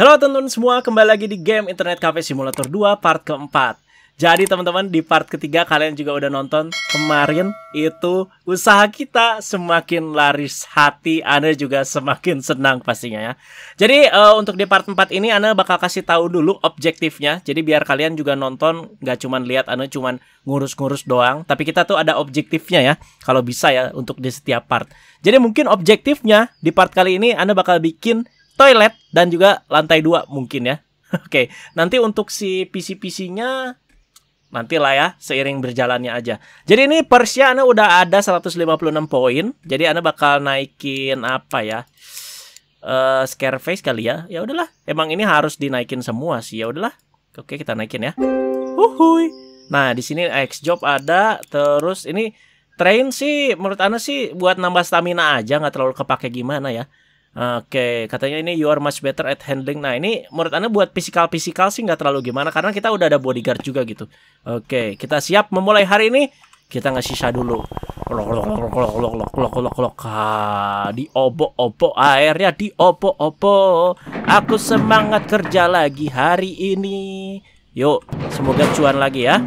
Halo teman-teman semua, kembali lagi di game Internet Cafe Simulator 2 part keempat. Jadi teman-teman di part ketiga kalian juga udah nonton kemarin itu usaha kita semakin laris hati, Anda juga semakin senang pastinya ya. Jadi uh, untuk di part 4 ini Anda bakal kasih tahu dulu objektifnya. Jadi biar kalian juga nonton nggak cuma lihat Anda cuma ngurus-ngurus doang, tapi kita tuh ada objektifnya ya kalau bisa ya untuk di setiap part. Jadi mungkin objektifnya di part kali ini Anda bakal bikin toilet dan juga lantai dua mungkin ya. Oke, okay. nanti untuk si PC-PC-nya nanti lah ya seiring berjalannya aja. Jadi ini Persia Anda udah ada 156 poin. Jadi Anda bakal naikin apa ya? Uh, eh, Scareface kali ya. Ya udahlah, emang ini harus dinaikin semua sih. Ya udahlah. Oke, kita naikin ya. Uhuy. Nah, di sini X job ada terus ini train sih menurut Anda sih buat nambah stamina aja nggak terlalu kepake gimana ya. Oke, katanya ini you are much better at handling. Nah, ini menurut Anda buat physical-physical sih nggak terlalu gimana karena kita udah ada bodyguard juga gitu. Oke, kita siap memulai hari ini. Kita ngasih sisa dulu. Lok lok lok lok lok lok lok lok lok diobok-obok airnya di diobok opo Aku semangat kerja lagi hari ini. Yuk, semoga cuan lagi ya.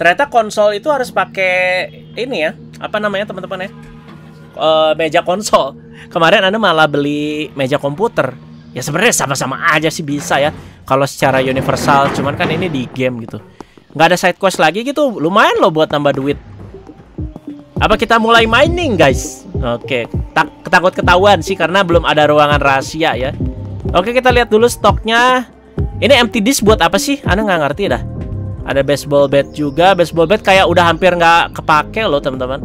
Ternyata konsol itu harus pakai ini ya. Apa namanya teman-teman ya? Eh, meja konsol. Kemarin Anda malah beli meja komputer. Ya sebenarnya sama-sama aja sih bisa ya kalau secara universal, cuman kan ini di game gitu. Nggak ada side quest lagi gitu, lumayan loh buat nambah duit. Apa kita mulai mining, guys? Oke, tak ketakut ketahuan sih karena belum ada ruangan rahasia ya. Oke, kita lihat dulu stoknya. Ini empty disk buat apa sih? Anda nggak ngerti dah. Ada baseball bat juga. Baseball bat kayak udah hampir nggak kepake loh, teman-teman.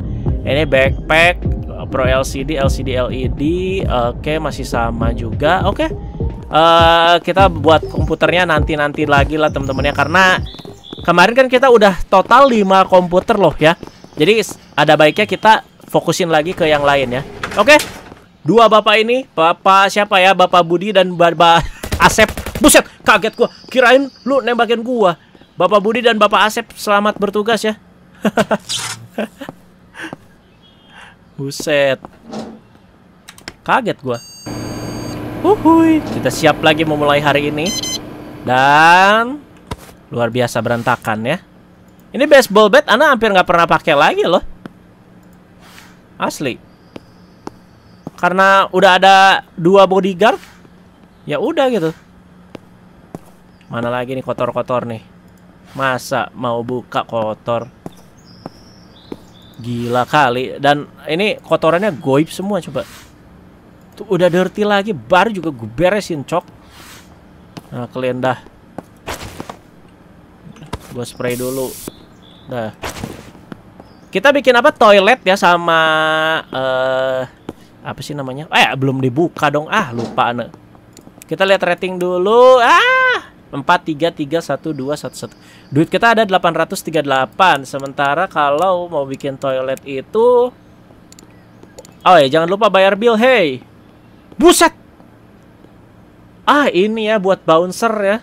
Ini backpack. Pro LCD, LCD LED, oke okay, masih sama juga. Oke. Okay. Uh, eh, kita buat komputernya nanti-nanti lagi lah teman temannya karena kemarin kan kita udah total 5 komputer loh ya. Jadi ada baiknya kita fokusin lagi ke yang lain ya. Oke. Okay. Dua bapak ini, bapak siapa ya? Bapak Budi dan bapak Asep. Buset, kaget gua. Kirain lu nembakin gua. Bapak Budi dan Bapak Asep selamat bertugas ya. Buset. Kaget gua. Uhuy, kita siap lagi memulai hari ini. Dan luar biasa berantakan ya. Ini baseball bat Ana hampir nggak pernah pakai lagi loh. Asli. Karena udah ada dua bodyguard, ya udah gitu. Mana lagi nih kotor-kotor nih. Masa mau buka kotor? Gila kali dan ini kotorannya goib semua coba. Tuh udah dirty lagi baru juga gue beresin cok. Nah, kalian dah. Gue spray dulu. Dah. Kita bikin apa toilet ya sama uh, apa sih namanya? Eh belum dibuka dong. Ah, lupa anak. Kita lihat rating dulu. Ah empat tiga tiga satu dua satu satu Duit kita ada delapan ratus tiga delapan Sementara kalau mau bikin toilet itu Oh ya, jangan lupa bayar bill, hey. Buset. Ah, ini ya buat bouncer ya.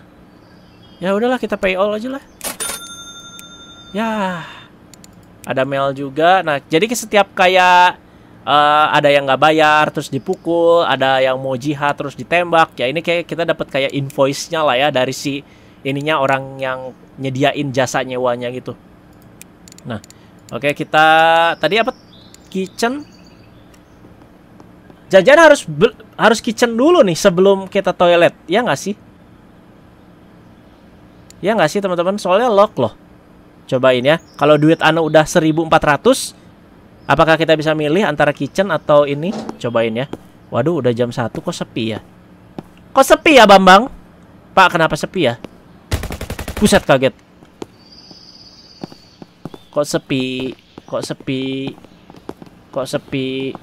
Ya udahlah kita pay all aja lah. Ya. Ada mail juga. Nah, jadi setiap kayak uh, ada yang nggak bayar terus dipukul ada yang mau jihad terus ditembak ya ini kayak kita dapat kayak invoice nya lah ya dari si ininya orang yang nyediain jasa nyewanya gitu nah oke okay, kita tadi apa kitchen jajan harus harus kitchen dulu nih sebelum kita toilet ya nggak sih ya nggak sih teman-teman soalnya lock loh cobain ya kalau duit anu udah 1400 Apakah kita bisa milih antara kitchen atau ini? Cobain ya. Waduh, udah jam 1 kok sepi ya? Kok sepi ya, Bambang? Pak, kenapa sepi ya? Buset kaget. Kok sepi? Kok sepi? Kok sepi?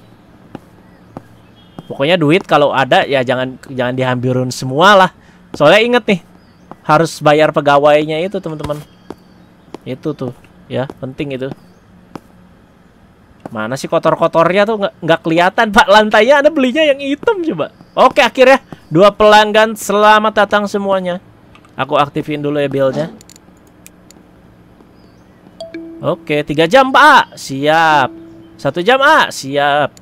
Pokoknya duit kalau ada ya jangan jangan dihambirin semua lah. Soalnya inget nih, harus bayar pegawainya itu, teman-teman. Itu tuh, ya, penting itu. Mana sih kotor-kotornya tuh nggak kelihatan Pak lantainya Ada belinya yang hitam coba. Oke akhirnya dua pelanggan selamat datang semuanya. Aku aktifin dulu ya buildnya. Oke tiga jam Pak siap. Satu jam ah siap.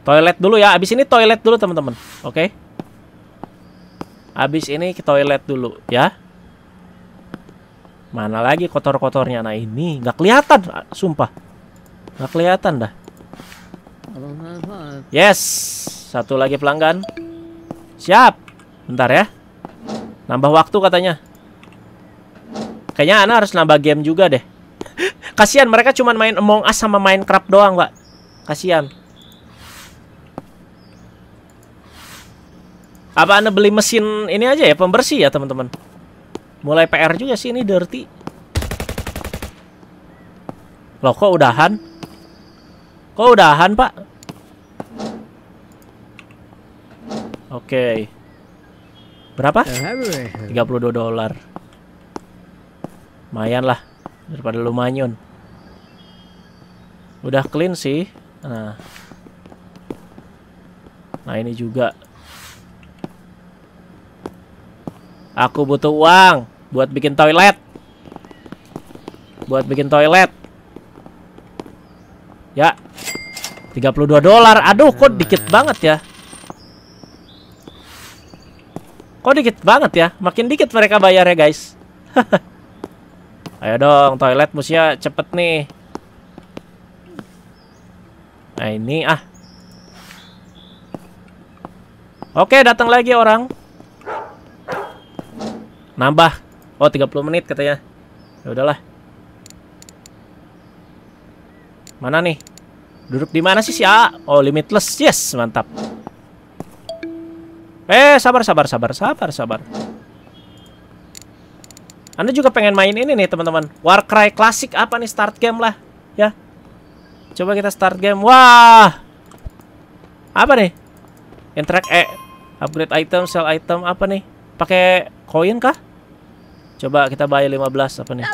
Toilet dulu ya. Abis ini toilet dulu teman-teman. Oke. Abis ini ke toilet dulu ya. Mana lagi kotor-kotornya Nah ini nggak kelihatan Sumpah nggak kelihatan dah Yes Satu lagi pelanggan Siap Bentar ya Nambah waktu katanya Kayaknya Ana harus nambah game juga deh Kasian mereka cuma main Among Us sama Minecraft doang pak Kasian Apa Ana beli mesin ini aja ya Pembersih ya teman-teman Mulai PR juga sih ini Dirty. Loh kok udahan? Kok udahan pak? Oke okay. Berapa? 32 dolar Lumayan lah Daripada lumayan Udah clean sih Nah Nah ini juga Aku butuh uang buat bikin toilet. Buat bikin toilet. Ya. 32 dolar. Aduh, kok ya, dikit ya. banget ya? Kok dikit banget ya? Makin dikit mereka bayarnya, guys. Ayo dong, toilet musia cepet nih. Nah, ini ah. Oke, datang lagi orang nambah oh 30 menit katanya ya udahlah mana nih duduk di mana sih si A oh limitless yes mantap eh sabar sabar sabar sabar sabar anda juga pengen main ini nih teman-teman Warcry klasik apa nih start game lah ya coba kita start game wah apa nih interact eh upgrade item sell item apa nih pakai koin kah Coba kita bayar 15 apa nih?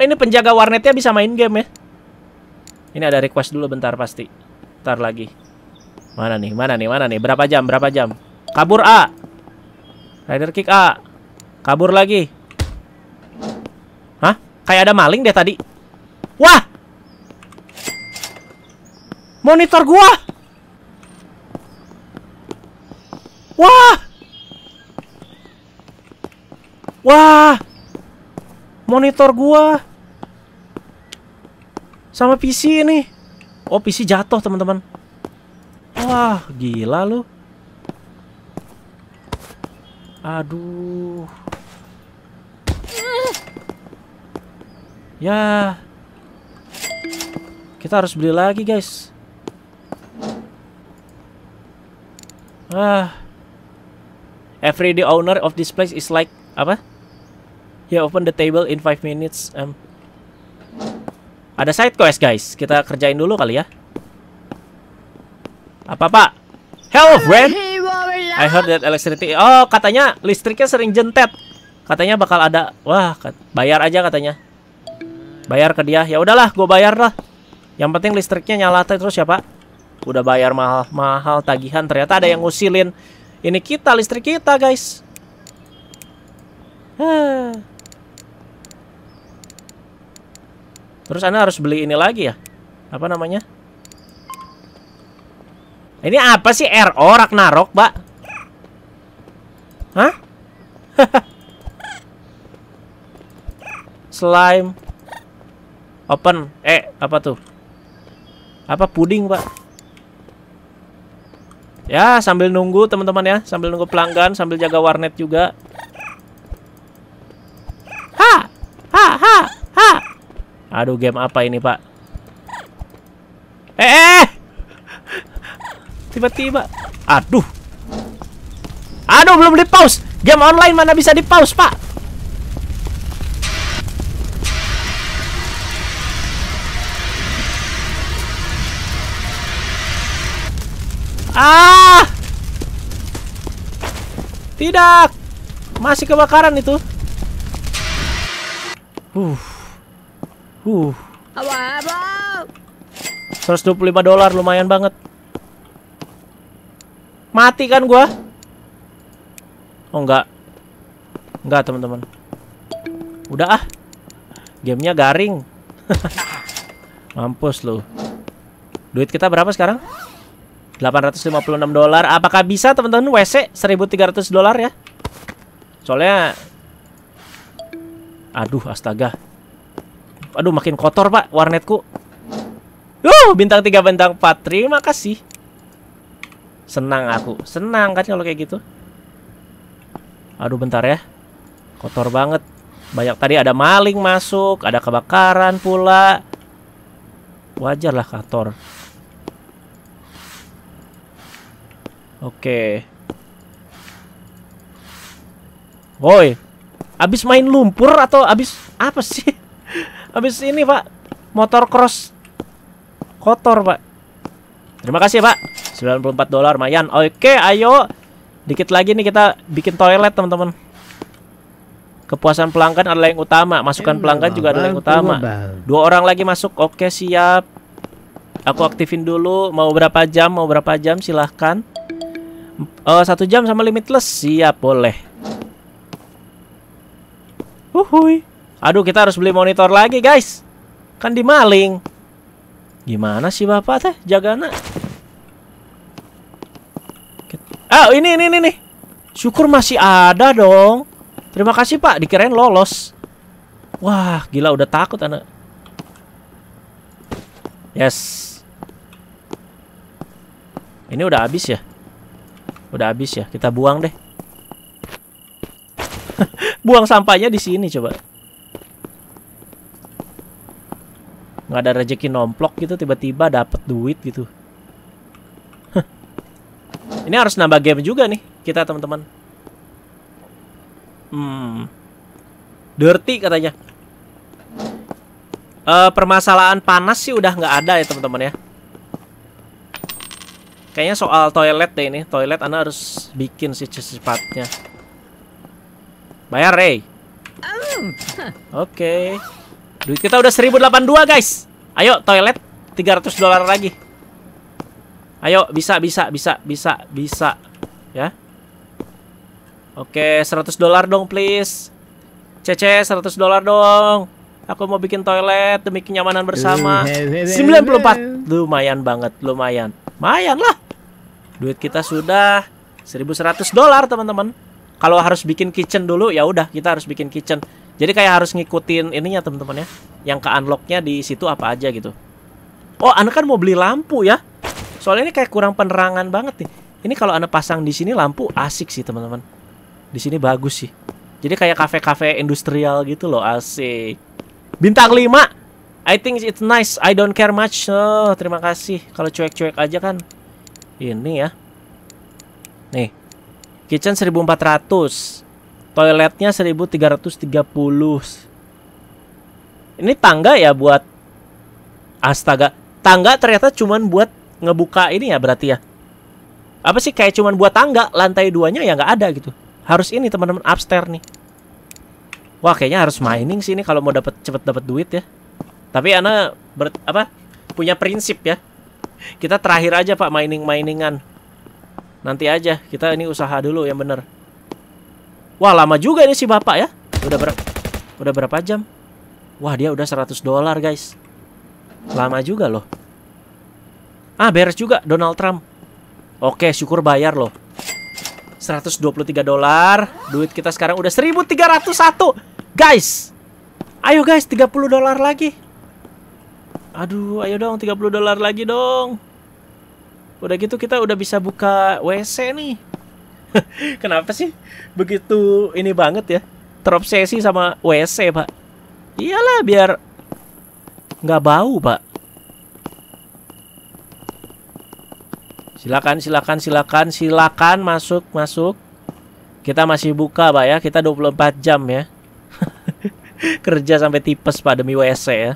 ini penjaga warnetnya bisa main game ya. Ini ada request dulu bentar pasti. Bentar lagi. Mana nih? Mana nih? Mana nih? Berapa jam? Berapa jam? Kabur A. Rider kick A. Kabur lagi. Hah? Kayak ada maling deh tadi. Wah! Monitor gua. Wah! Wah! Monitor gua sama PC ini. Oh, PC jatuh, teman-teman. Wah, gila lu. Aduh. Ya. Kita harus beli lagi, guys. Ah. Everyday owner of this place is like apa? Ya, open the table in 5 minutes. Um, ada side quest, guys. Kita kerjain dulu kali ya. Apa, Pak? Hello, friend. I heard that electricity. Oh, katanya listriknya sering jentet. Katanya bakal ada. Wah, bayar aja katanya. Bayar ke dia. Ya udahlah, gue bayar lah. Yang penting listriknya nyala terus ya, Pak. Udah bayar mahal-mahal tagihan. Ternyata ada yang ngusilin. Ini kita, listrik kita, guys. Hah. Terus Anda harus beli ini lagi ya. Apa namanya? Ini apa sih RO Ragnarok, Pak? Hah? Slime Open Eh, apa tuh? Apa puding, Pak? Ya, sambil nunggu teman-teman ya Sambil nunggu pelanggan Sambil jaga warnet juga Aduh, game apa ini, Pak? Eh, eh! Tiba-tiba. Aduh. Aduh, belum di-pause. Game online mana bisa di-pause, Pak? Ah! Tidak. Masih kebakaran itu. Uh. Uh. 125 dolar lumayan banget. Mati kan gua? Oh enggak. Enggak, teman-teman. Udah ah. Gamenya garing. Mampus lu. Duit kita berapa sekarang? 856 dolar. Apakah bisa teman-teman WC 1300 dolar ya? Soalnya Aduh, astaga. Aduh makin kotor pak warnetku Uh, bintang 3 bintang 4 Terima kasih Senang aku Senang kan kalau kayak gitu Aduh bentar ya Kotor banget Banyak tadi ada maling masuk Ada kebakaran pula Wajar lah kotor Oke Woi Abis main lumpur atau abis apa sih? Habis ini, Pak. Motor cross kotor, Pak. Terima kasih, Pak. 94 dolar, Mayan. Oke, ayo. Dikit lagi nih kita bikin toilet, teman-teman. Kepuasan pelanggan adalah yang utama. Masukan iya, pelanggan juga adalah yang utama. Dua orang lagi masuk. Oke, siap. Aku aktifin dulu. Mau berapa jam? Mau berapa jam? Silahkan. Uh, satu jam sama limitless. Siap, boleh. Uhuy. Aduh kita harus beli monitor lagi guys Kan dimaling Gimana sih bapak teh jaga anak Ah oh, ini ini ini nih Syukur masih ada dong Terima kasih pak dikirain lolos Wah gila udah takut anak Yes Ini udah habis ya Udah habis ya kita buang deh Buang sampahnya di sini coba nggak ada rezeki nomplok gitu tiba-tiba dapet duit gitu ini harus nambah game juga nih kita teman-teman hmm dirty katanya e, permasalahan panas sih udah nggak ada ya teman-teman ya kayaknya soal toilet deh ini toilet anda harus bikin sih secepatnya bayar Ray oh. oke okay. Duit kita udah 1082 guys Ayo toilet 300 dolar lagi Ayo bisa bisa bisa bisa bisa Ya Oke 100 dolar dong please Cece 100 dolar dong Aku mau bikin toilet demi kenyamanan bersama 94 Lumayan banget lumayan Lumayan lah Duit kita sudah 1100 dolar teman-teman Kalau harus bikin kitchen dulu ya udah kita harus bikin kitchen jadi kayak harus ngikutin ininya teman-teman ya. Yang ke unlocknya di situ apa aja gitu. Oh, anak kan mau beli lampu ya? Soalnya ini kayak kurang penerangan banget nih. Ini kalau anak pasang di sini lampu asik sih teman-teman. Di sini bagus sih. Jadi kayak kafe-kafe industrial gitu loh, asik. Bintang 5. I think it's nice. I don't care much. Oh, terima kasih. Kalau cuek-cuek aja kan. Ini ya. Nih. Kitchen 1400. Toiletnya 1330. Ini tangga ya buat Astaga, tangga ternyata cuman buat ngebuka ini ya berarti ya. Apa sih kayak cuman buat tangga, lantai duanya ya nggak ada gitu. Harus ini teman-teman upstairs nih. Wah, kayaknya harus mining sih ini kalau mau dapat cepet dapat duit ya. Tapi ana ber, apa punya prinsip ya. Kita terakhir aja Pak mining-miningan. Nanti aja, kita ini usaha dulu yang bener Wah, lama juga ini si bapak ya. Udah ber udah berapa jam? Wah, dia udah 100 dolar, guys. Lama juga loh. Ah, beres juga Donald Trump. Oke, syukur bayar loh. 123 dolar. Duit kita sekarang udah 1301. Guys. Ayo guys, 30 dolar lagi. Aduh, ayo dong 30 dolar lagi dong. Udah gitu kita udah bisa buka WC nih. Kenapa sih begitu ini banget ya? Terobsesi sama WC, Pak. Iyalah biar nggak bau, Pak. Silakan, silakan, silakan, silakan masuk, masuk. Kita masih buka, Pak ya. Kita 24 jam ya. Kerja sampai tipes Pak demi WC ya.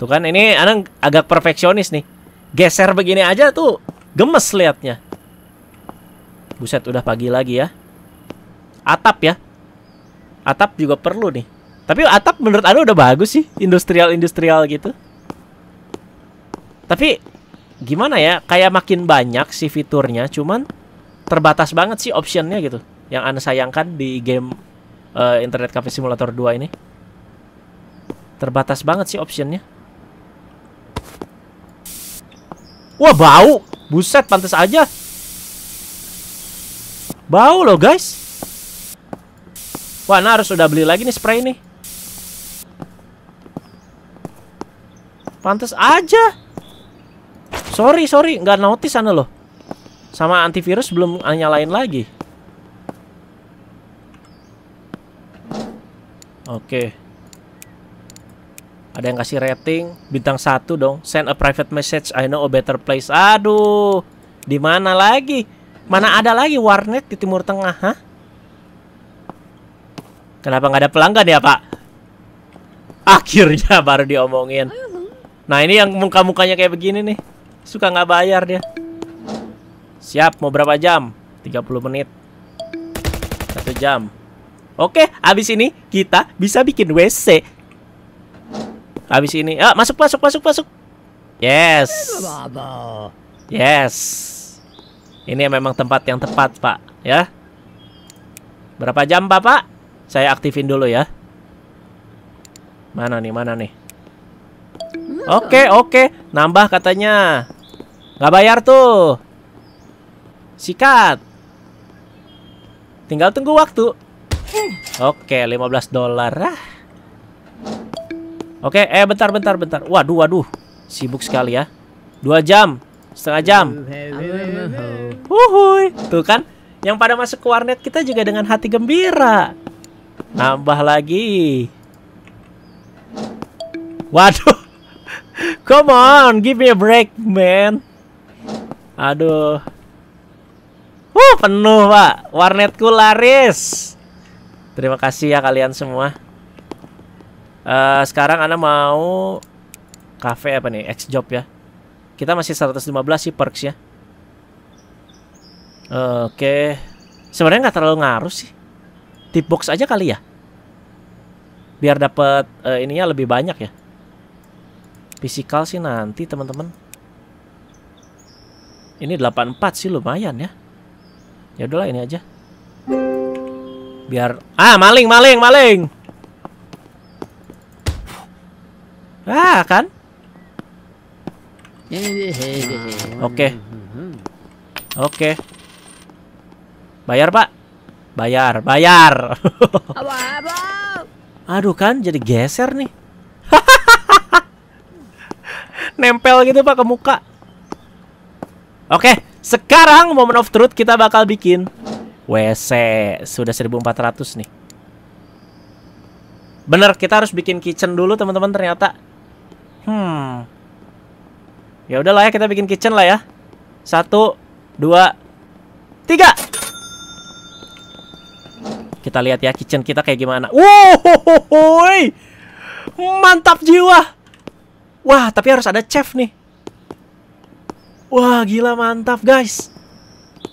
Tuh kan ini Anang agak perfeksionis nih. Geser begini aja tuh gemes liatnya. Buset, udah pagi lagi ya. Atap ya. Atap juga perlu nih. Tapi atap menurut Anda udah bagus sih, industrial-industrial gitu. Tapi gimana ya, kayak makin banyak sih fiturnya, cuman terbatas banget sih optionnya gitu. Yang Anda sayangkan di game uh, Internet Cafe Simulator 2 ini. Terbatas banget sih optionnya. Wah, bau. Buset, pantas aja Bau loh guys. Wah, nah harus udah beli lagi nih spray ini. Pantes aja. Sorry, sorry, nggak notice sana loh. Sama antivirus belum nyalain lagi. Oke. Ada yang kasih rating bintang satu dong. Send a private message. I know a better place. Aduh, di mana lagi? Mana ada lagi warnet di Timur Tengah, ha? Kenapa nggak ada pelanggan ya, Pak? Akhirnya baru diomongin. Nah, ini yang muka-mukanya kayak begini nih. Suka nggak bayar dia. Siap, mau berapa jam? 30 menit. Satu jam. Oke, abis ini kita bisa bikin WC. Abis ini, ah, masuk, masuk, masuk, masuk. Yes. Yes. Ini memang tempat yang tepat, Pak. Ya. Berapa jam, Pak? Saya aktifin dulu ya. Mana nih, mana nih? Oke, okay, oke. Okay. Nambah katanya. Nggak bayar tuh. Sikat. Tinggal tunggu waktu. Oke, okay, 15 dolar. Ah. Oke, okay, eh bentar, bentar, bentar. Waduh, waduh. Sibuk sekali ya. Dua jam setengah jam. Huhuy, tuh kan? Yang pada masuk ke warnet kita juga dengan hati gembira. Nambah lagi. Waduh. Come on, give me a break, man. Aduh. Wuh, penuh, Pak. Warnetku laris. Terima kasih ya kalian semua. Uh, sekarang Anda mau kafe apa nih? Ex job ya. Kita masih 115 sih perks ya. Oke. Sebenarnya nggak terlalu ngaruh sih. Tip box aja kali ya. Biar dapat uh, eh, ininya lebih banyak ya. Physical sih nanti teman-teman. Ini 84 sih lumayan ya. Ya udahlah ini aja. Biar ah maling maling maling. Ah kan? Oke. Oke. Bayar, Pak. Bayar, bayar. Aduh kan jadi geser nih. Nempel gitu Pak ke muka. Oke, sekarang moment of truth kita bakal bikin WC. Sudah 1400 nih. Bener, kita harus bikin kitchen dulu teman-teman ternyata. Hmm. Ya lah ya kita bikin kitchen lah ya. Satu, dua, tiga. Kita lihat ya kitchen kita kayak gimana. Wow, mantap jiwa. Wah, tapi harus ada chef nih. Wah, gila mantap guys.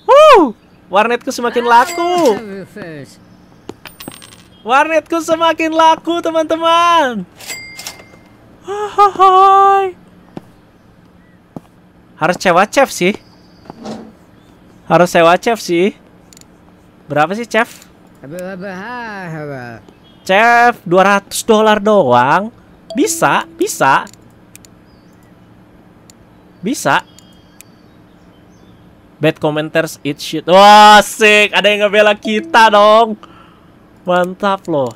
Woo, warnetku semakin laku. Warnetku semakin laku teman-teman. Hai. -teman. Harus sewa chef sih. Harus sewa chef sih. Berapa sih chef? Chef 200 dolar doang. Bisa, bisa. Bisa. Bad commenters it shit. Wah, sick. Ada yang ngebela kita dong. Mantap loh.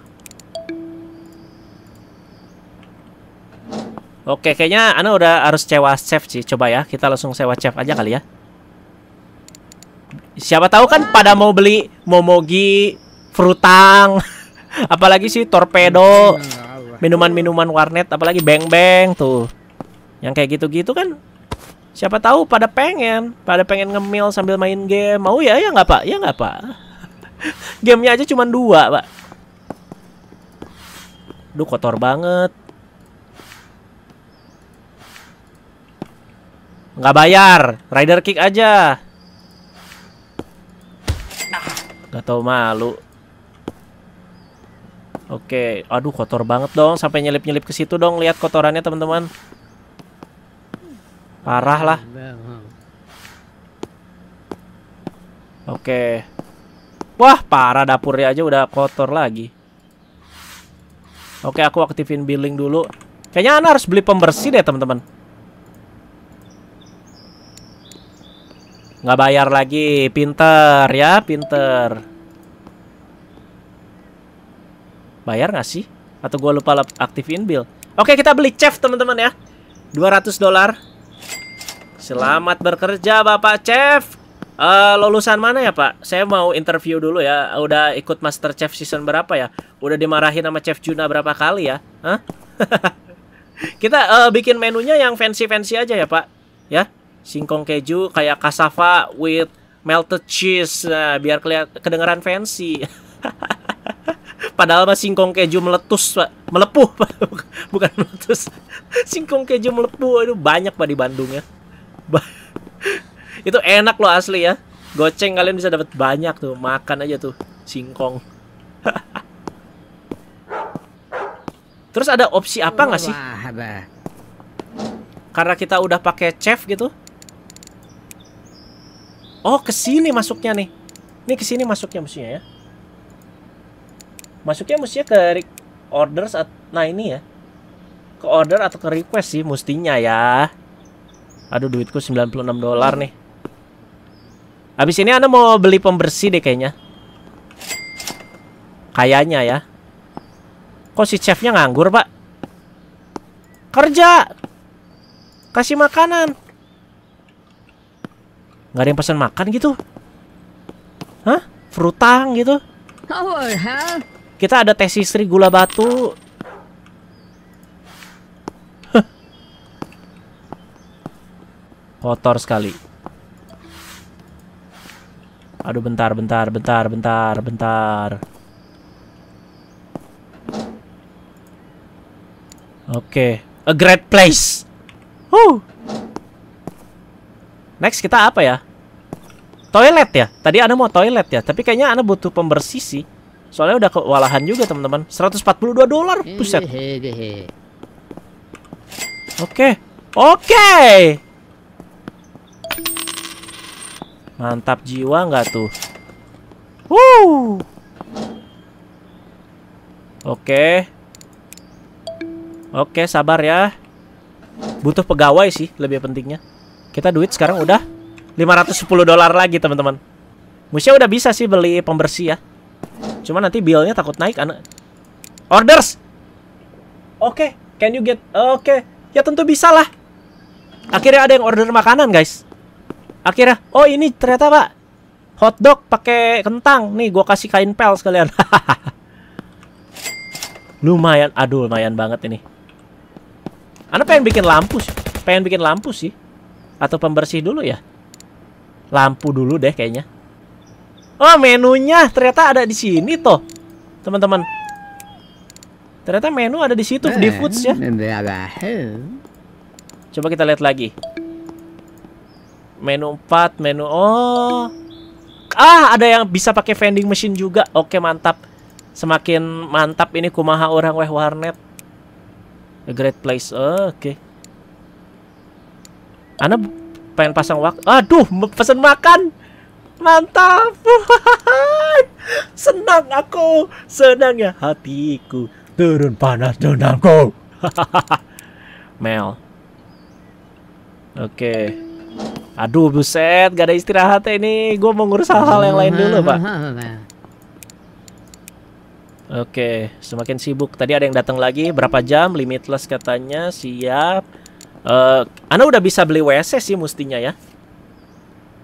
Oke, kayaknya Ana udah harus sewa chef sih. Coba ya, kita langsung sewa chef aja kali ya. Siapa tahu kan pada mau beli momogi, frutang, apalagi sih torpedo, minuman-minuman warnet, apalagi beng-beng tuh. Yang kayak gitu-gitu kan siapa tahu pada pengen, pada pengen ngemil sambil main game. Mau ya ya nggak Pak? Ya nggak Pak? Gamenya aja cuma dua, Pak. Duh kotor banget Nggak bayar. Rider kick aja. Nggak tahu malu. Oke, aduh kotor banget dong sampai nyelip-nyelip ke situ dong. Lihat kotorannya, teman-teman. Parah lah. Oke. Wah, parah dapurnya aja udah kotor lagi. Oke, aku aktifin billing dulu. Kayaknya Ana harus beli pembersih deh, teman-teman. Nggak bayar lagi, pinter ya, pinter. Bayar nggak sih? Atau gue lupa aktifin bill? Oke, kita beli chef teman-teman ya. 200 dolar. Selamat bekerja Bapak Chef. Uh, lulusan mana ya Pak? Saya mau interview dulu ya. Udah ikut Master Chef season berapa ya? Udah dimarahin sama Chef Juna berapa kali ya? Hah? Kita uh, bikin menunya yang fancy-fancy aja ya Pak. Ya singkong keju kayak cassava with melted cheese nah, biar kelihatan kedengeran fancy padahal mah singkong keju meletus pak melepuh pak bukan meletus singkong keju melepuh itu banyak pak di Bandung ya itu enak loh asli ya goceng kalian bisa dapat banyak tuh makan aja tuh singkong terus ada opsi apa nggak sih karena kita udah pakai chef gitu Oh, ke sini masuknya nih. Ini ke sini masuknya mestinya ya. Masuknya mestinya ke orders nah ini ya. Ke order atau ke request sih mestinya ya. Aduh duitku 96 dolar nih. Habis ini Anda mau beli pembersih deh kayaknya. Kayaknya ya. Kok si chefnya nganggur, Pak? Kerja. Kasih makanan. Gak ada yang pesan makan gitu? Hah? Frutang gitu? Oh, Kita ada teh istri gula batu. Hah. Kotor sekali. Aduh bentar, bentar, bentar, bentar, bentar. Oke, okay. a great place. Huh. Next kita apa ya? Toilet ya? Tadi Ana mau toilet ya, tapi kayaknya Ana butuh pembersih sih. Soalnya udah kewalahan juga teman-teman. 142 dolar, buset. Oke. Okay. Oke. Okay. Mantap jiwa nggak tuh? Wuh. Oke. Okay. Oke, okay, sabar ya. Butuh pegawai sih lebih pentingnya. Kita duit sekarang udah 510 dolar lagi teman-teman. Musya udah bisa sih beli pembersih ya. Cuma nanti billnya takut naik anak. Orders. Oke, okay, can you get? Oke, okay. ya tentu bisa lah. Akhirnya ada yang order makanan guys. Akhirnya, oh ini ternyata pak hotdog pakai kentang nih. Gue kasih kain pel sekalian. lumayan, aduh lumayan banget ini. Anak pengen bikin lampu sih. Pengen bikin lampu sih. Atau pembersih dulu ya? Lampu dulu deh kayaknya. Oh, menunya ternyata ada di sini toh. Teman-teman. Ternyata menu ada di situ di foods ya. Coba kita lihat lagi. Menu 4, menu oh. Ah, ada yang bisa pakai vending machine juga. Oke, mantap. Semakin mantap ini kumaha orang weh warnet. A great place. Oke. Okay. Anda pengen pasang waktu? Aduh, pesan makan. Mantap. senang aku, senangnya hatiku. Turun panas dendamku. Mel. Oke. Okay. Aduh, buset, gak ada istirahat ini. Gue mau ngurus hal-hal yang lain dulu, Pak. Oke, okay. semakin sibuk. Tadi ada yang datang lagi. Berapa jam? Limitless katanya. Siap. Uh, Anda udah bisa beli WC sih mestinya ya.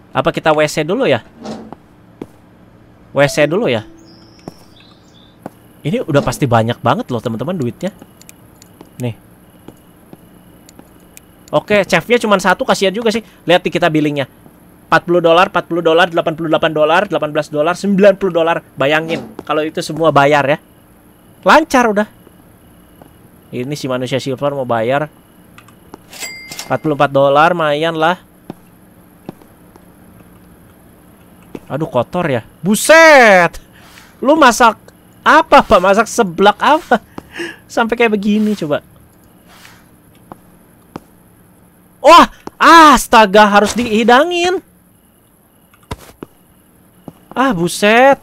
Apa kita WC dulu ya? WC dulu ya. Ini udah pasti banyak banget loh teman-teman duitnya. Nih. Oke, chefnya cuma satu kasihan juga sih. Lihat di kita billingnya. 40 dolar, 40 dolar, 88 dolar, 18 dolar, 90 dolar. Bayangin kalau itu semua bayar ya. Lancar udah. Ini si manusia silver mau bayar 44 dolar, mayan lah. Aduh kotor ya. Buset. Lu masak apa, Pak? Masak seblak apa? Sampai kayak begini coba. Wah, astaga harus dihidangin. Ah, buset.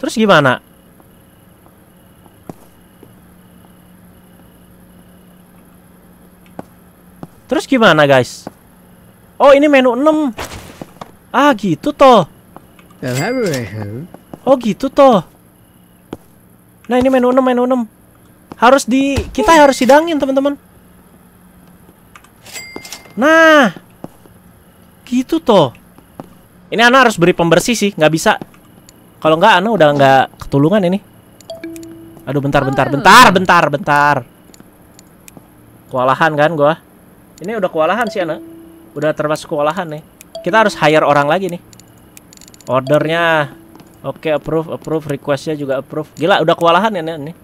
Terus gimana? Terus gimana guys? Oh ini menu 6 Ah gitu toh Oh gitu toh Nah ini menu 6 menu 6 Harus di Kita harus sidangin teman-teman Nah Gitu toh Ini ana harus beri pembersih sih nggak bisa Kalau nggak ana udah nggak ketulungan ini Aduh bentar bentar ah. bentar bentar bentar Kewalahan kan gua ini udah kewalahan sih anak. Udah termasuk kewalahan nih. Kita harus hire orang lagi nih. Ordernya. Oke, okay, approve, approve. Requestnya juga approve. Gila, udah kewalahan ya nih.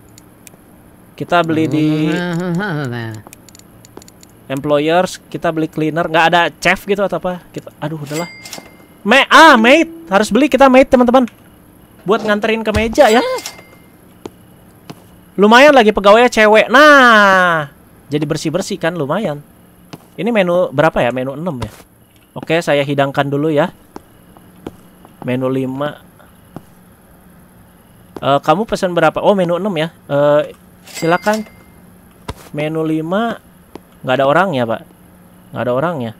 Kita beli di employers. Kita beli cleaner. Gak ada chef gitu atau apa? Kita, aduh, udahlah. Me, ah, mate. Harus beli kita mate teman-teman. Buat nganterin ke meja ya. Lumayan lagi pegawainya cewek. Nah, jadi bersih-bersih kan lumayan. Ini menu berapa ya? Menu 6 ya. Oke, saya hidangkan dulu ya. Menu 5. Uh, eh, kamu pesan berapa? Oh, menu 6 ya. Uh, silakan. Menu 5 nggak ada orang ya, Pak. Nggak ada orang ya.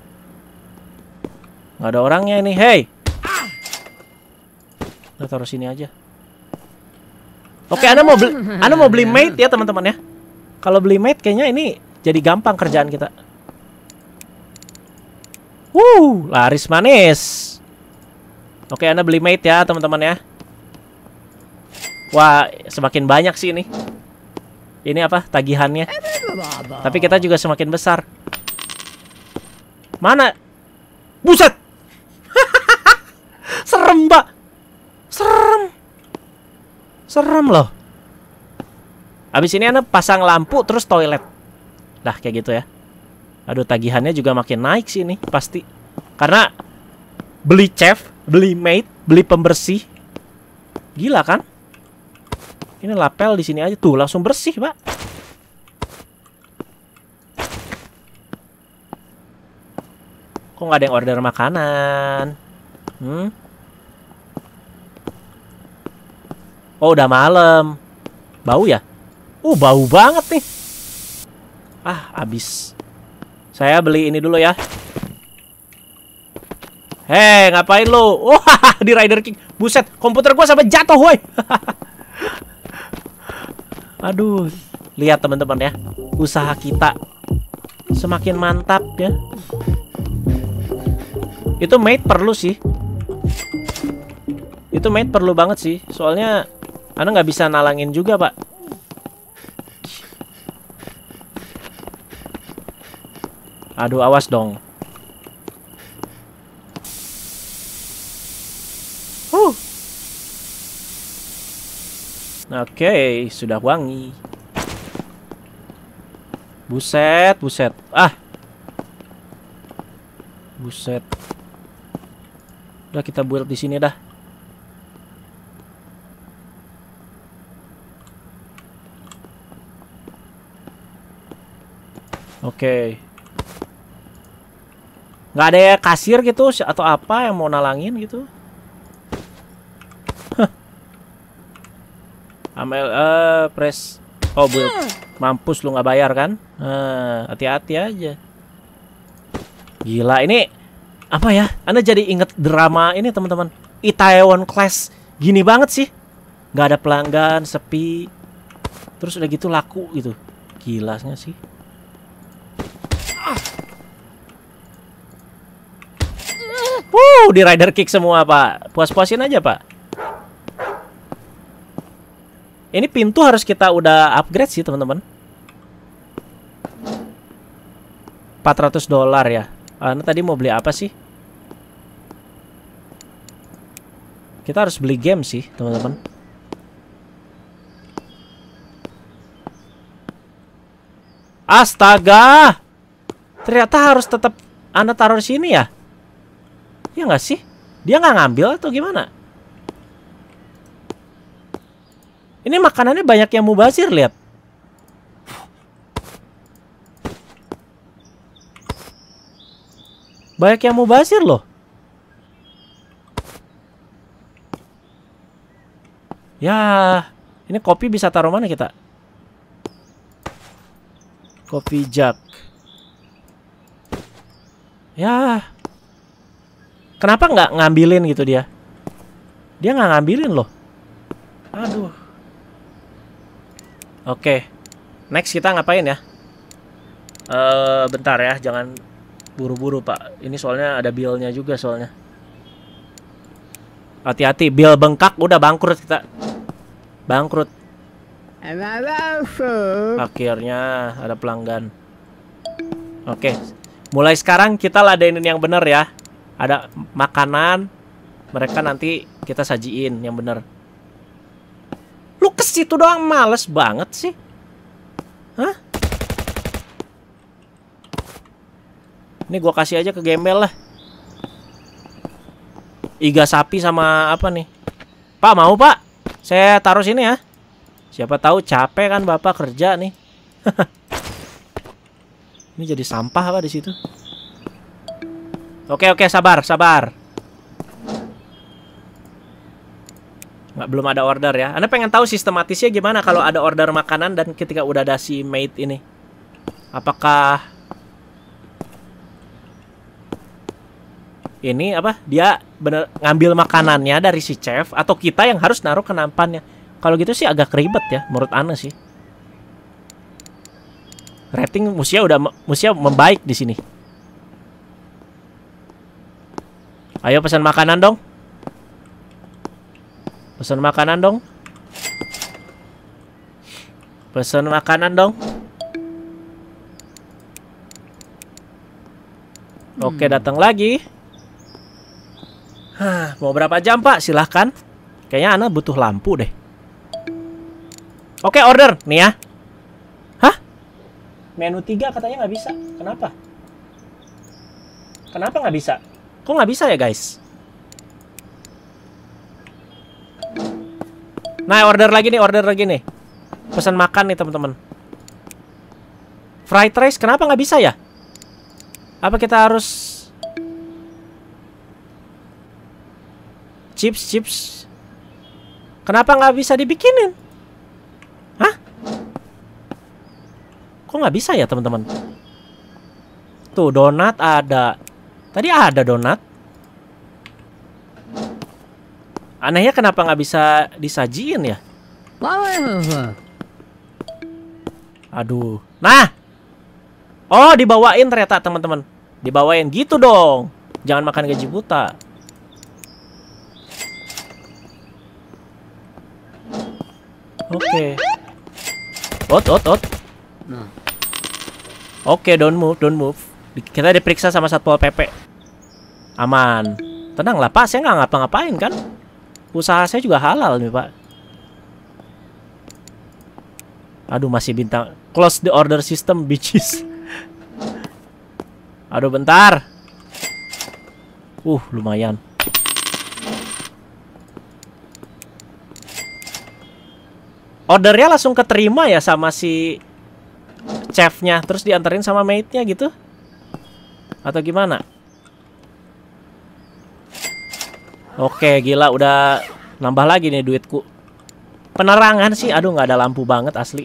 Nggak ada orangnya ini. Hey. Kita taruh sini aja. Oke, Anda mau beli Anda mau beli mate ya, teman-teman ya. Kalau beli mate kayaknya ini jadi gampang kerjaan kita. Wuh, laris manis. Oke, Anda beli mate ya, teman-teman ya. Wah, semakin banyak sih ini. Ini apa? Tagihannya. Tapi kita juga semakin besar. Mana? Buset. Serem, Pak. Serem. Serem loh. Abis ini Anda pasang lampu terus toilet. Lah kayak gitu ya. Aduh tagihannya juga makin naik sih ini pasti. Karena beli chef, beli maid, beli pembersih. Gila kan? Ini lapel di sini aja tuh langsung bersih, Pak. Kok nggak ada yang order makanan? Hmm? Oh, udah malam. Bau ya? Uh, bau banget nih. Ah, abis. Saya beli ini dulu ya. Hei, ngapain lo? Wah, di Rider King. Buset, komputer gua sampai jatuh, woi. Aduh, lihat teman-teman ya. Usaha kita semakin mantap ya. Itu mate perlu sih. Itu mate perlu banget sih. Soalnya Anda nggak bisa nalangin juga, Pak. Aduh, awas dong. Huh. Oke, okay, sudah wangi. Buset, buset. Ah. Buset. Udah kita build di sini dah. Oke. Okay nggak ada ya kasir gitu atau apa yang mau nalangin gitu Amel uh, eh, press oh build hmm. mampus lu nggak bayar kan eh, hati-hati uh, aja gila ini apa ya anda jadi inget drama ini teman-teman Itaewon Class gini banget sih nggak ada pelanggan sepi terus udah gitu laku gitu gilasnya sih Wow, di rider kick semua, Pak. Puas-puasin aja, Pak. Ini pintu harus kita udah upgrade sih, teman-teman. 400 dolar ya. Anda tadi mau beli apa sih? Kita harus beli game sih, teman-teman. Astaga! Ternyata harus tetap Anda taruh sini ya? Ya nggak sih? Dia nggak ngambil atau gimana? Ini makanannya banyak yang mubazir, lihat. Banyak yang mubazir loh. Ya, ini kopi bisa taruh mana kita? Kopi Jack. Ya, Kenapa nggak ngambilin gitu dia? Dia nggak ngambilin loh. Aduh. Oke. Okay. Next kita ngapain ya? Uh, bentar ya, jangan buru-buru pak. Ini soalnya ada billnya juga soalnya. Hati-hati, bill bengkak udah bangkrut kita. Bangkrut. Akhirnya ada pelanggan. Oke. Okay. Mulai sekarang kita ladenin yang benar ya ada makanan mereka nanti kita sajiin yang bener lu ke situ doang males banget sih hah ini gua kasih aja ke gembel lah iga sapi sama apa nih pak mau pak saya taruh sini ya siapa tahu capek kan bapak kerja nih ini jadi sampah apa di situ Oke, oke, sabar, sabar. Nggak, belum ada order ya. Anda pengen tahu sistematisnya gimana kalau ada order makanan dan ketika udah ada si mate ini. Apakah... Ini apa? Dia bener ngambil makanannya dari si chef atau kita yang harus naruh kenampannya? Kalau gitu sih agak ribet ya menurut Anda sih. Rating musia udah musia membaik di sini. Ayo pesan makanan dong. Pesan makanan dong. Pesan makanan dong. Oke, hmm. datang lagi. Hah, mau berapa jam, Pak? Silahkan. Kayaknya Ana butuh lampu deh. Oke, order. Nih ya. Hah? Menu 3 katanya nggak bisa. Kenapa? Kenapa nggak bisa? Kok nggak bisa ya guys? Nah order lagi nih, order lagi nih. Pesan makan nih teman-teman. Fried rice kenapa nggak bisa ya? Apa kita harus chips chips? Kenapa nggak bisa dibikinin? Hah? Kok nggak bisa ya teman-teman? Tuh donat ada, Tadi ada donat. Anehnya kenapa nggak bisa disajiin ya? Aduh. Nah. Oh, dibawain ternyata teman-teman. Dibawain gitu dong. Jangan makan gaji buta. Oke. Okay. Ot, ot, ot. Nah. Oke, okay, don't move, don't move. Kita diperiksa sama Satpol PP. Aman. tenang lah. Pak, saya nggak ngapa-ngapain kan? Usaha saya juga halal nih Pak. Aduh masih bintang. Close the order system, bitches. Aduh bentar. Uh, lumayan. Ordernya langsung keterima ya sama si chefnya, terus dianterin sama mate-nya gitu. Atau gimana? Oke, gila udah nambah lagi nih duitku. Penerangan sih, aduh nggak ada lampu banget asli.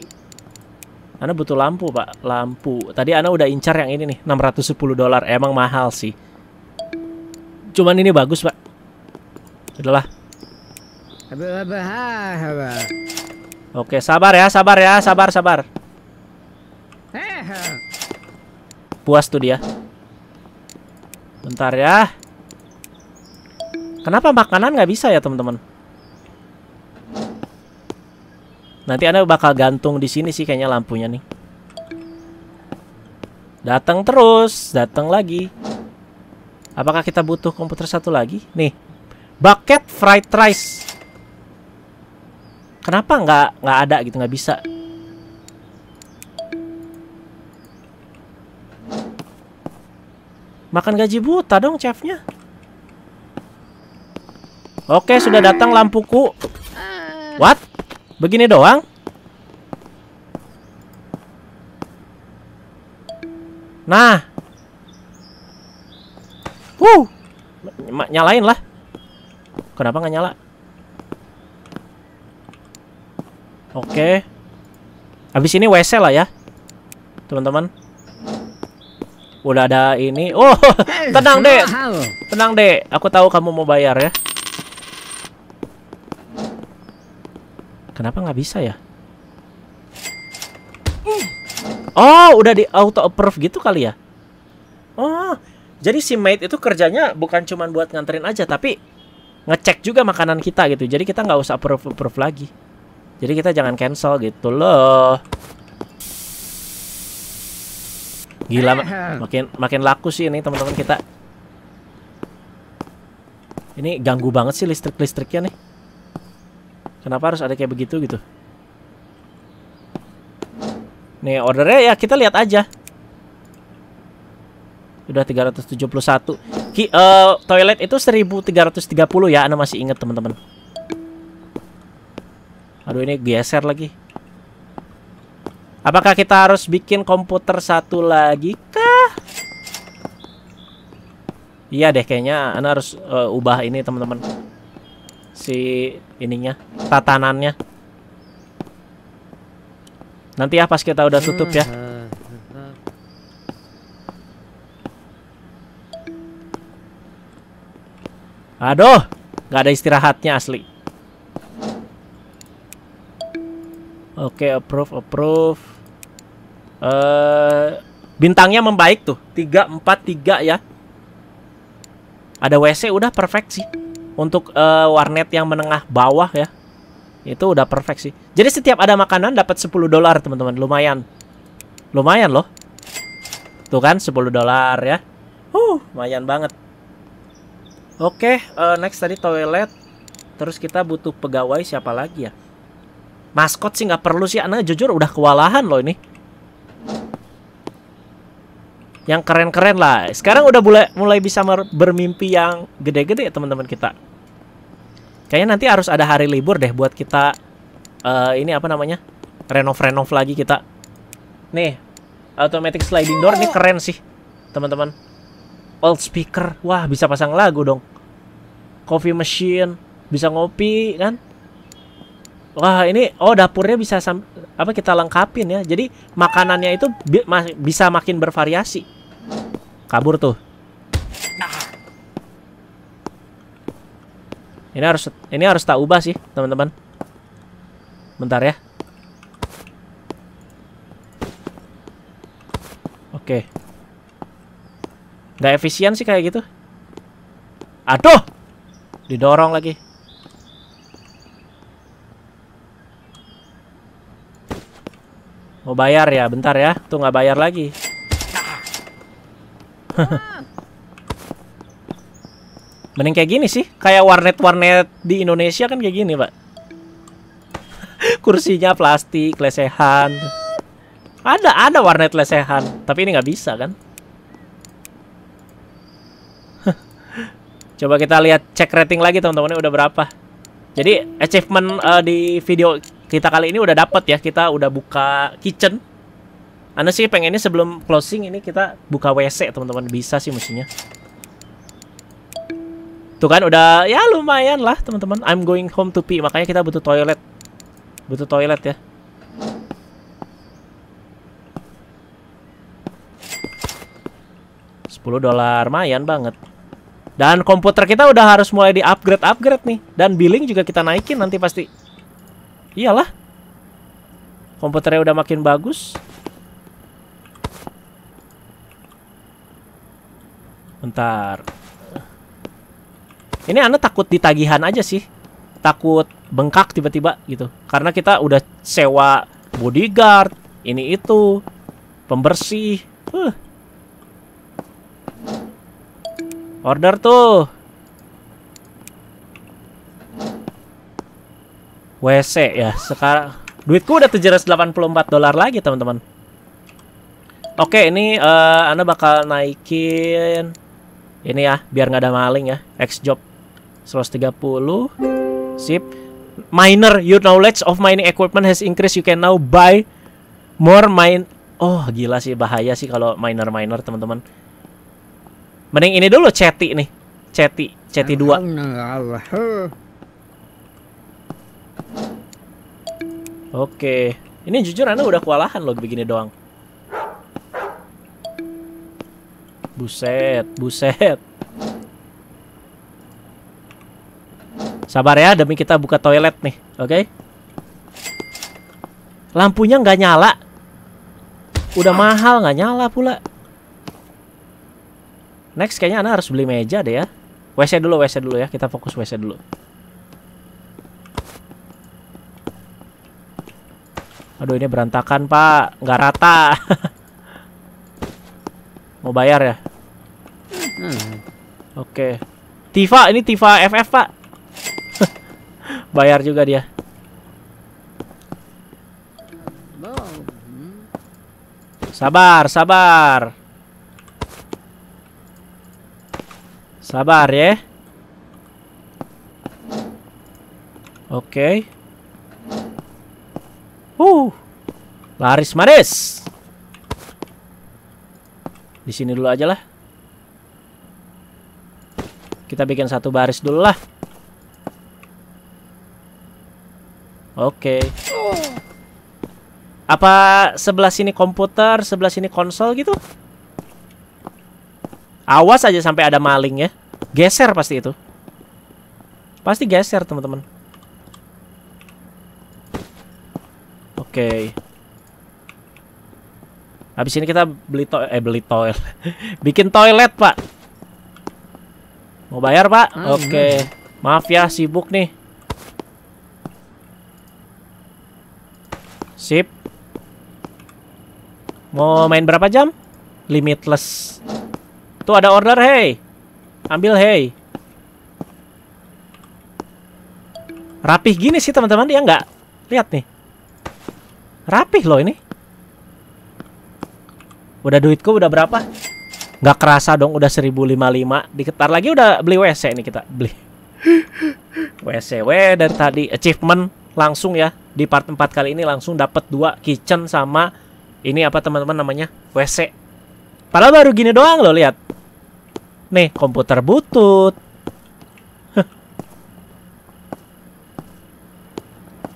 Ana butuh lampu, Pak. Lampu. Tadi Ana udah incar yang ini nih, 610 dolar. Emang mahal sih. Cuman ini bagus, Pak. Udahlah. Oke, sabar ya, sabar ya, sabar, sabar. Puas tuh dia. Bentar ya. Kenapa makanan nggak bisa ya, teman-teman? Nanti Anda bakal gantung di sini sih kayaknya lampunya nih. Datang terus, datang lagi. Apakah kita butuh komputer satu lagi? Nih. Bucket fried rice. Kenapa nggak nggak ada gitu, nggak bisa? Makan gaji buta dong chefnya. Oke, sudah datang lampuku. What? Begini doang? Nah. Wuh. Nyalain lah. Kenapa nggak nyala? Oke. Abis ini WC lah ya. Teman-teman udah ada ini. Oh, tenang deh tenang deh Aku tahu kamu mau bayar ya. Kenapa nggak bisa ya? Oh, udah di auto approve gitu kali ya? Oh, jadi si mate itu kerjanya bukan cuma buat nganterin aja, tapi ngecek juga makanan kita gitu. Jadi kita nggak usah approve approve lagi. Jadi kita jangan cancel gitu loh. Gila, eh. makin makin laku sih ini teman-teman kita. Ini ganggu banget sih listrik-listriknya nih. Kenapa harus ada kayak begitu gitu? Nih ordernya ya kita lihat aja. Sudah 371. Ki uh, toilet itu 1330 ya, Anda masih ingat teman-teman. Aduh ini geser lagi. Apakah kita harus bikin komputer satu lagi kah? Iya deh kayaknya anda harus uh, ubah ini teman-teman. Si ininya, tatanannya. Nanti ya pas kita udah tutup ya. Aduh, gak ada istirahatnya asli. Oke, okay, approve, approve. Uh, bintangnya membaik tuh. 3 4 3 ya. Ada WC udah perfect sih. Untuk uh, warnet yang menengah bawah ya. Itu udah perfect sih. Jadi setiap ada makanan dapat 10 dolar, teman-teman. Lumayan. Lumayan loh. Tuh kan 10 dolar ya. Huh, lumayan banget. Oke, okay, uh, eh, next tadi toilet. Terus kita butuh pegawai siapa lagi ya? Maskot sih nggak perlu sih, anak jujur udah kewalahan loh ini. Yang keren-keren lah. Sekarang udah mulai mulai bisa bermimpi yang gede-gede ya teman-teman kita. Kayaknya nanti harus ada hari libur deh buat kita uh, ini apa namanya? Renov-renov lagi kita. Nih, automatic sliding door ini keren sih, teman-teman. Old speaker, wah bisa pasang lagu dong. Coffee machine, bisa ngopi kan? Wah, ini oh dapurnya bisa sam, apa kita lengkapin ya. Jadi makanannya itu bi ma bisa makin bervariasi. Kabur tuh. Ini harus ini harus tak ubah sih, teman-teman. Bentar ya. Oke. Gak efisien sih kayak gitu. Aduh! Didorong lagi. Mau bayar ya, bentar ya. Tuh nggak bayar lagi. Mending kayak gini sih, kayak warnet-warnet di Indonesia kan kayak gini, Pak. Kursinya plastik, lesehan. Ada ada warnet lesehan, tapi ini nggak bisa kan? Coba kita lihat cek rating lagi teman-teman, udah berapa. Jadi achievement uh, di video kita kali ini udah dapet ya kita udah buka kitchen Anda sih pengennya sebelum closing ini kita buka WC teman-teman bisa sih mestinya tuh kan udah ya lumayan lah teman-teman I'm going home to pee makanya kita butuh toilet butuh toilet ya Sepuluh dolar lumayan banget dan komputer kita udah harus mulai di upgrade upgrade nih dan billing juga kita naikin nanti pasti Iyalah. Komputernya udah makin bagus. Bentar. Ini anda takut ditagihan aja sih. Takut bengkak tiba-tiba gitu. Karena kita udah sewa bodyguard, ini itu, pembersih. Huh. Order tuh. WC ya. Sekarang duitku udah 784 dolar lagi, teman-teman. Oke, ini uh, Anda bakal naikin ini ya, biar nggak ada maling ya. X job 130. Sip. Miner, your knowledge of mining equipment has increased. You can now buy more mine. Oh, gila sih bahaya sih kalau miner-miner, teman-teman. Mending ini dulu ceti nih. Ceti, ceti 2. Oke. Ini jujur Anda udah kewalahan loh begini doang. Buset, buset. Sabar ya demi kita buka toilet nih, oke? Okay? Lampunya nggak nyala. Udah mahal nggak nyala pula. Next kayaknya Anda harus beli meja deh ya. WC dulu, WC dulu ya. Kita fokus WC dulu. Aduh ini berantakan pak, nggak rata. Mau bayar ya? Hmm. Oke. Okay. Tifa, ini Tifa FF pak. bayar juga dia. Sabar, sabar. Sabar ya. Oke. Okay. Huh. Laris manis. Di sini dulu aja lah. Kita bikin satu baris dulu lah. Oke. Okay. Apa sebelah sini komputer, sebelah sini konsol gitu? Awas aja sampai ada maling ya. Geser pasti itu. Pasti geser, teman-teman. okay. Habis ini kita beli to eh beli toilet. Bikin toilet, Pak. Mau bayar, Pak? Ah, Oke. Okay. Iya. Maaf ya, sibuk nih. Sip. Mau main berapa jam? Limitless. Tuh ada order, hey. Ambil, hey. Rapih gini sih, teman-teman. Ya nggak? Lihat nih. Rapih loh ini. Udah duitku udah berapa? Gak kerasa dong udah 1055. Diketar lagi udah beli WC ini kita. Beli. WCW dari tadi achievement langsung ya di part 4 kali ini langsung dapat dua kitchen sama ini apa teman-teman namanya WC. Padahal baru gini doang loh lihat. Nih komputer butut.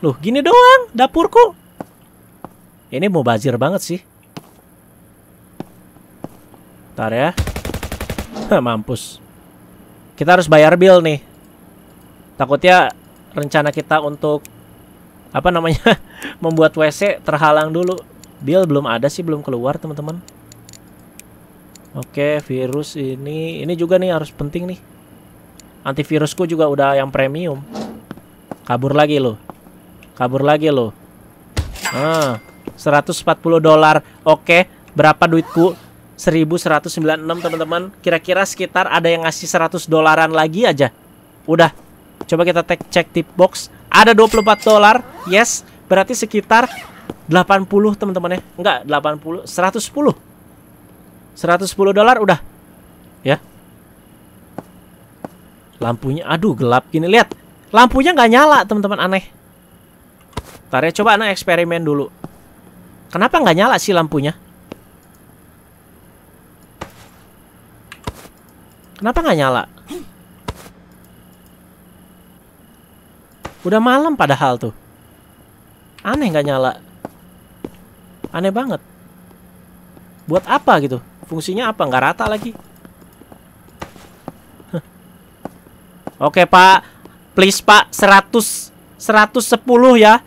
Loh gini doang dapurku ini mau bazir banget sih. Ntar ya. Hah, mampus. Kita harus bayar bill nih. Takutnya rencana kita untuk apa namanya membuat WC terhalang dulu. Bill belum ada sih, belum keluar teman-teman. Oke, virus ini ini juga nih harus penting nih. Antivirusku juga udah yang premium. Kabur lagi loh. Kabur lagi loh. Ah. 140 dolar. Oke, berapa duitku? 1196 teman-teman. Kira-kira sekitar ada yang ngasih 100 dolaran lagi aja. Udah. Coba kita cek tip box. Ada 24 dolar. Yes, berarti sekitar 80 teman-teman ya. Enggak, 80, 110. 110 dolar udah. Ya. Lampunya aduh gelap gini lihat. Lampunya nggak nyala, teman-teman aneh. tarik ya, coba anak eksperimen dulu. Kenapa nggak nyala sih lampunya? Kenapa nggak nyala? Udah malam padahal tuh. Aneh nggak nyala. Aneh banget. Buat apa gitu? Fungsinya apa? Nggak rata lagi. Oke, Pak. Please, Pak. 100 110 ya.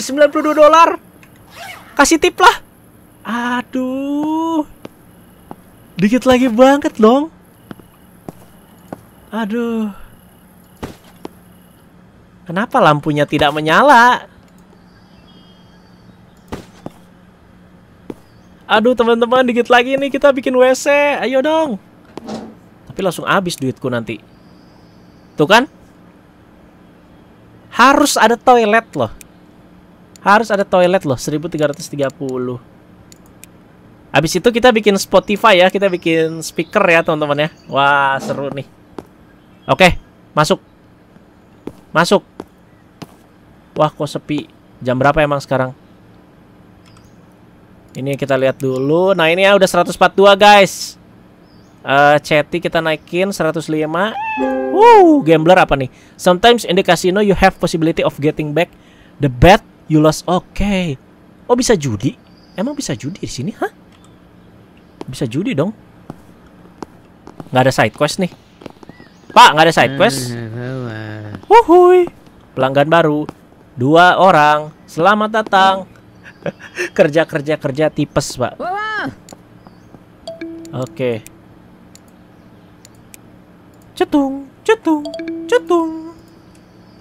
92 dolar. Kasih tip lah. Aduh. Dikit lagi banget dong. Aduh. Kenapa lampunya tidak menyala? Aduh, teman-teman, dikit lagi nih kita bikin WC. Ayo dong. Tapi langsung habis duitku nanti. Tuh kan? Harus ada toilet loh. Harus ada toilet loh, 1330. Habis itu kita bikin Spotify ya, kita bikin speaker ya teman-teman ya. Wah, seru nih. Oke, masuk. Masuk. Wah, kok sepi. Jam berapa emang sekarang? Ini kita lihat dulu. Nah, ini ya udah 142, guys. Uh, Chatty kita naikin 105. Wow, gambler apa nih? Sometimes in the casino you have possibility of getting back the bet You lost. Oke. Okay. Oh bisa judi? Emang bisa judi di sini? Hah? Bisa judi dong. Gak ada side quest nih. Pak, Gak ada side quest. Wuhui. Pelanggan baru. Dua orang. Selamat datang. kerja kerja kerja tipes, Pak. Oke. Okay. Cetung, cetung, cetung.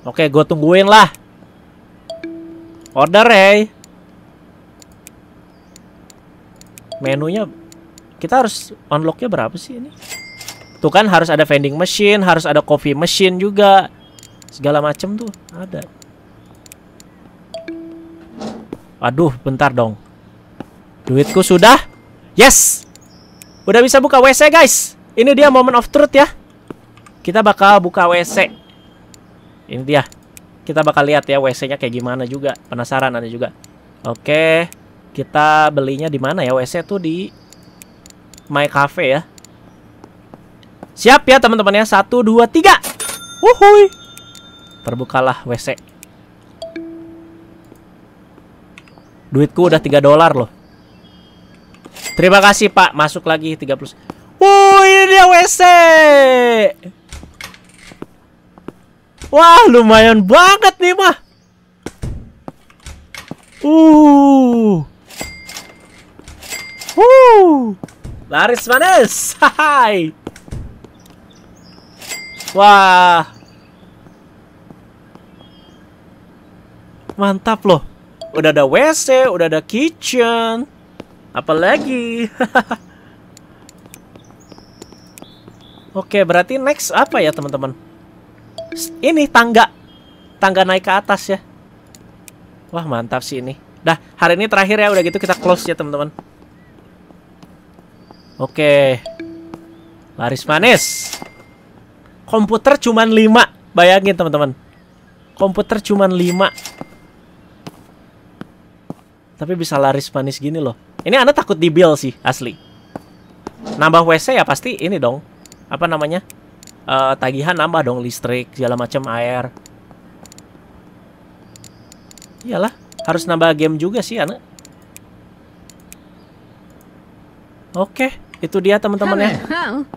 Oke, okay, gue tungguin lah. Order, hey. Menunya kita harus unlocknya berapa sih ini? Tuh kan harus ada vending machine, harus ada coffee machine juga. Segala macem tuh ada. Aduh, bentar dong. Duitku sudah. Yes. Udah bisa buka WC, guys. Ini dia moment of truth ya. Kita bakal buka WC. Ini dia kita bakal lihat ya WC-nya kayak gimana juga. Penasaran nanti juga. Oke, kita belinya di mana ya? WC tuh di My Cafe ya. Siap ya teman-teman ya. 1 2 3. Wuhui. Terbukalah WC. Duitku udah 3 dolar loh. Terima kasih Pak, masuk lagi 30. Wuh, ini dia WC. Wah, lumayan banget nih, mah. Uh. Uh. Laris manis. Hai. Wah. Mantap loh. Udah ada WC, udah ada kitchen. Apalagi. Oke, berarti next apa ya, teman-teman? ini tangga tangga naik ke atas ya. Wah, mantap sih ini. Dah, hari ini terakhir ya udah gitu kita close ya, teman-teman. Oke. Laris manis. Komputer cuman lima, Bayangin, teman-teman. Komputer cuman lima. Tapi bisa laris manis gini loh. Ini Anda takut dibil sih, asli. Nambah WC ya pasti ini dong. Apa namanya? uh, tagihan nambah dong listrik segala macam air iyalah harus nambah game juga sih anak oke itu dia teman-teman ya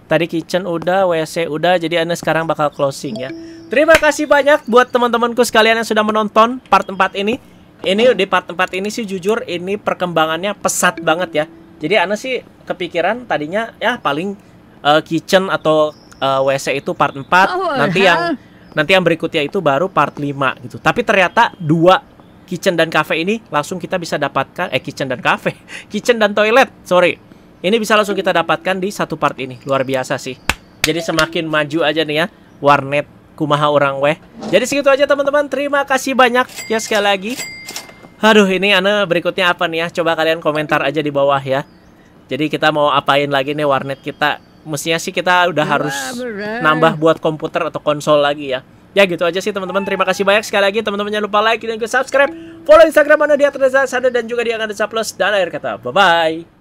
tadi kitchen udah wc udah jadi anak sekarang bakal closing ya terima kasih banyak buat teman-temanku sekalian yang sudah menonton part 4 ini ini di part 4 ini sih jujur ini perkembangannya pesat banget ya jadi anak sih kepikiran tadinya ya paling uh, kitchen atau uh, eh, WC itu part 4 oh, nanti hell. Iya. yang nanti yang berikutnya itu baru part 5 gitu tapi ternyata dua kitchen dan cafe ini langsung kita bisa dapatkan eh kitchen dan cafe kitchen dan toilet sorry ini bisa langsung kita dapatkan di satu part ini luar biasa sih jadi semakin maju aja nih ya warnet kumaha orang weh jadi segitu aja teman-teman terima kasih banyak ya sekali lagi aduh ini ane berikutnya apa nih ya coba kalian komentar aja di bawah ya jadi kita mau apain lagi nih warnet kita mestinya sih kita udah iya, harus nambah buat komputer atau konsol lagi ya. Ya gitu aja sih teman-teman. Terima kasih banyak sekali lagi teman-teman jangan lupa like dan juga subscribe. Follow Instagram Anda di atas Sana dan juga di Akan ada Plus dan akhir kata. Bye bye.